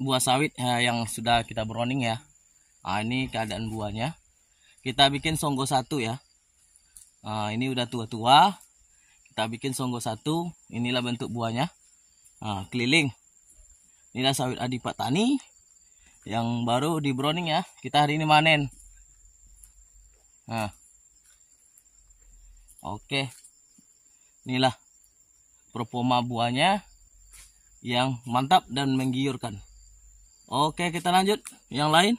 buah sawit eh, yang sudah kita browning ya nah, ini keadaan buahnya kita bikin songgo satu ya nah, ini udah tua-tua kita bikin songgo satu inilah bentuk buahnya nah, keliling inilah sawit adipat tani yang baru di browning ya kita hari ini manen nah oke inilah propoma buahnya yang mantap dan menggiurkan Oke, kita lanjut yang lain.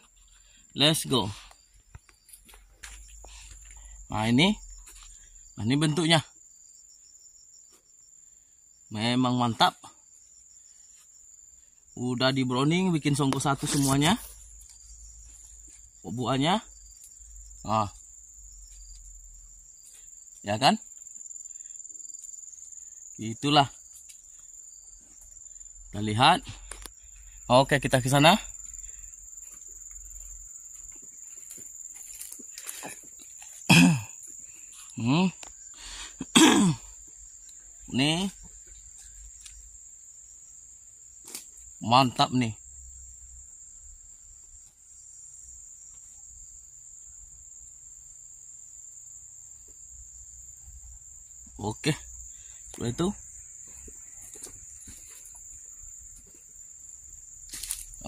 Let's go. Nah, ini nah, ini bentuknya. Memang mantap. Udah di browning bikin songko satu semuanya. Buahnya. Nah. Ya kan? Itulah. Kita lihat. Oke, kita ke sana. hmm. nih. Mantap nih. Oke. itu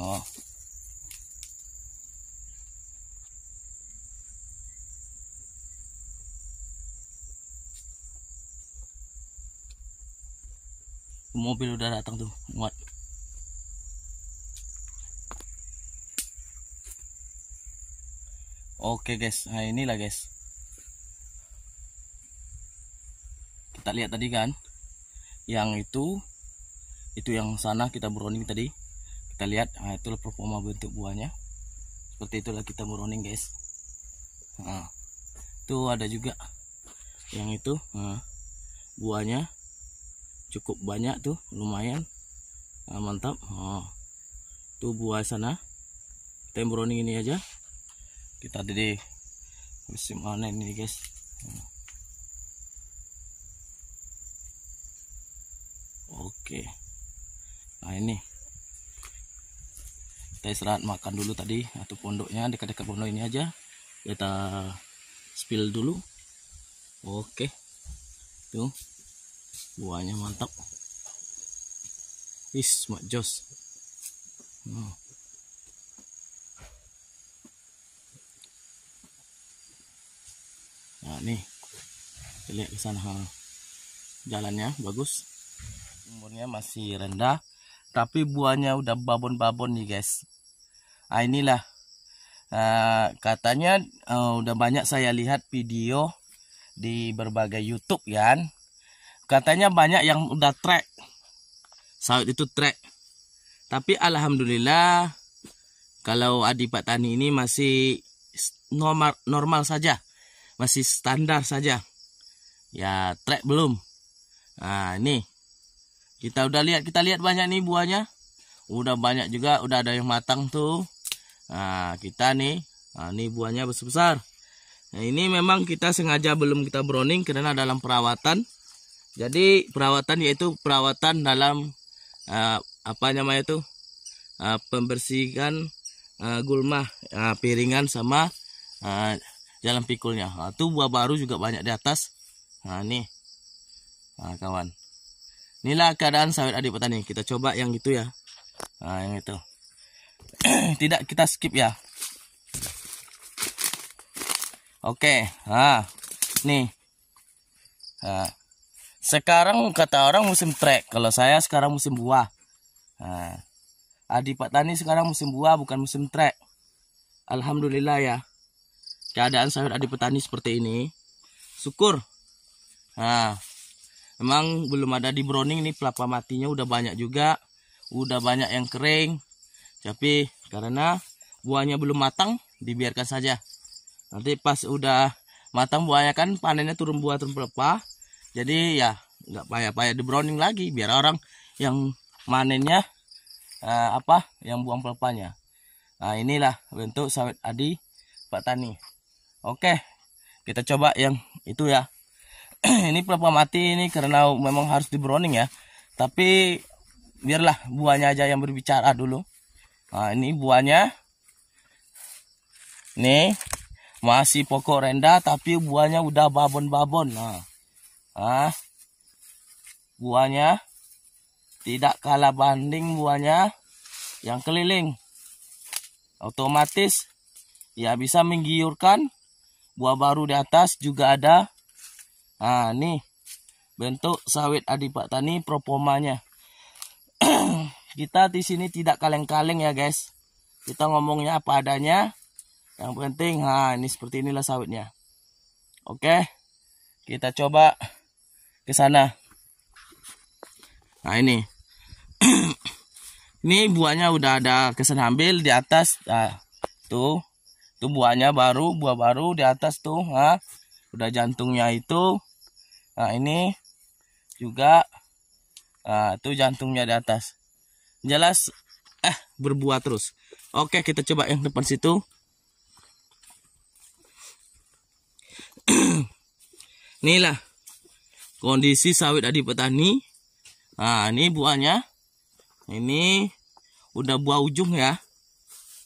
Oh. Mobil udah datang tuh, muat. Oke guys, nah inilah guys. Kita lihat tadi kan, yang itu, itu yang sana kita browning tadi kita lihat nah, eh, itulah performa bentuk buahnya seperti itulah kita morning guys nah, tuh ada juga yang itu nah, buahnya cukup banyak tuh lumayan nah, mantap oh. Nah, tuh buah sana kita ini aja kita jadi musim mana ini guys nah. oke nah ini kita istirahat makan dulu tadi atau pondoknya dekat-dekat pondok ini aja kita spill dulu oke tuh buahnya mantap is mak jos hmm. nah nih lihat ke sana jalannya bagus umurnya masih rendah tapi buahnya udah babon-babon nih guys Nah, inilah uh, katanya uh, udah banyak saya lihat video di berbagai YouTube ya, Katanya banyak yang udah track. Sawit itu track. Tapi alhamdulillah kalau Adi Pak Tani ini masih normal normal saja. Masih standar saja. Ya, track belum. Nah, ini kita udah lihat, kita lihat banyak nih buahnya. Udah banyak juga, udah ada yang matang tuh. Nah, kita nih, nah, ini buahnya besar-besar. Nah, ini memang kita sengaja belum kita browning karena dalam perawatan. Jadi perawatan yaitu perawatan dalam uh, apa namanya itu uh, pembersihan uh, gulma uh, piringan sama uh, jalan pikulnya. Nah, itu buah baru juga banyak di atas. Nah ini, nah, kawan. Inilah keadaan sawit adik petani. Kita coba yang itu ya, nah, yang itu. tidak kita skip ya oke nah nih nah, sekarang kata orang musim trek kalau saya sekarang musim buah nah, Adi Pak Tani sekarang musim buah bukan musim trek Alhamdulillah ya keadaan sayur Adi Petani seperti ini syukur nah memang belum ada di browning ini pelapa matinya udah banyak juga udah banyak yang kering tapi karena buahnya belum matang, dibiarkan saja. Nanti pas udah matang buahnya kan panennya turun buah turun pelepah. Jadi ya nggak payah-payah di browning lagi biar orang yang manennya eh, apa yang buang pelepahnya. Nah, inilah bentuk sawit adi Pak Tani. Oke, kita coba yang itu ya. ini pelepah mati ini karena memang harus di browning ya. Tapi biarlah buahnya aja yang berbicara dulu. Nah, ini buahnya. Nih, masih pokok rendah tapi buahnya udah babon-babon. Nah. Ah. Buahnya tidak kalah banding buahnya yang keliling. Otomatis ya bisa menggiurkan buah baru di atas juga ada. Nah, nih bentuk sawit adipak tani propomanya. Kita di sini tidak kaleng-kaleng ya guys. Kita ngomongnya apa adanya. Yang penting, nah ini seperti inilah sawitnya. Oke, kita coba ke sana. Nah ini, ini buahnya udah ada kesan ambil di atas, nah, tuh, tuh buahnya baru, buah baru di atas tuh, nah, udah jantungnya itu, nah ini juga, nah, tuh jantungnya di atas jelas eh berbuah terus oke kita coba yang depan situ inilah kondisi sawit adi petani nah ini buahnya ini udah buah ujung ya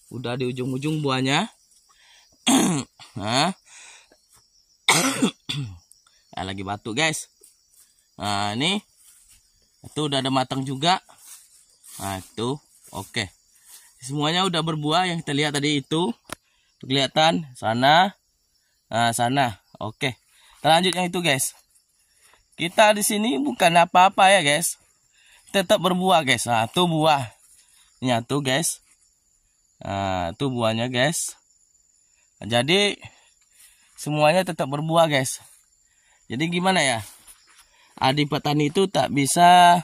udah di ujung-ujung buahnya nah nah, lagi batuk guys nah ini itu udah ada matang juga nah itu oke okay. semuanya udah berbuah yang kita lihat tadi itu kelihatan sana nah, sana oke okay. kita lanjut yang itu guys kita di sini bukan apa-apa ya guys tetap berbuah guys nah itu buahnya tuh guys nah itu buahnya guys nah, jadi semuanya tetap berbuah guys jadi gimana ya adi petani itu tak bisa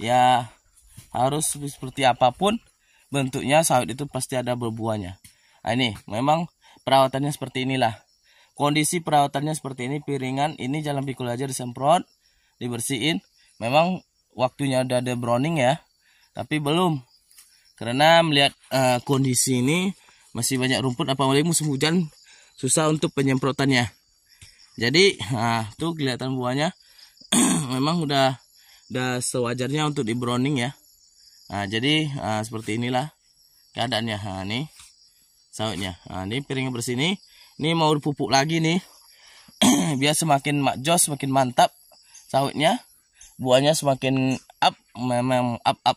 ya harus seperti apapun bentuknya sawit itu pasti ada berbuahnya nah, ini memang perawatannya seperti inilah kondisi perawatannya seperti ini piringan ini jalan pikul aja disemprot dibersihin memang waktunya udah ada browning ya tapi belum karena melihat uh, kondisi ini masih banyak rumput apalagi musim hujan susah untuk penyemprotannya jadi nah, tuh kelihatan buahnya memang udah udah sewajarnya untuk di browning ya Nah, jadi uh, seperti inilah keadaannya. Nah, ini sawitnya. Nah, ini piringnya bersih ini. Ini mau dipupuk lagi nih. Biar semakin makjos, semakin mantap sawitnya. Buahnya semakin up, memang up up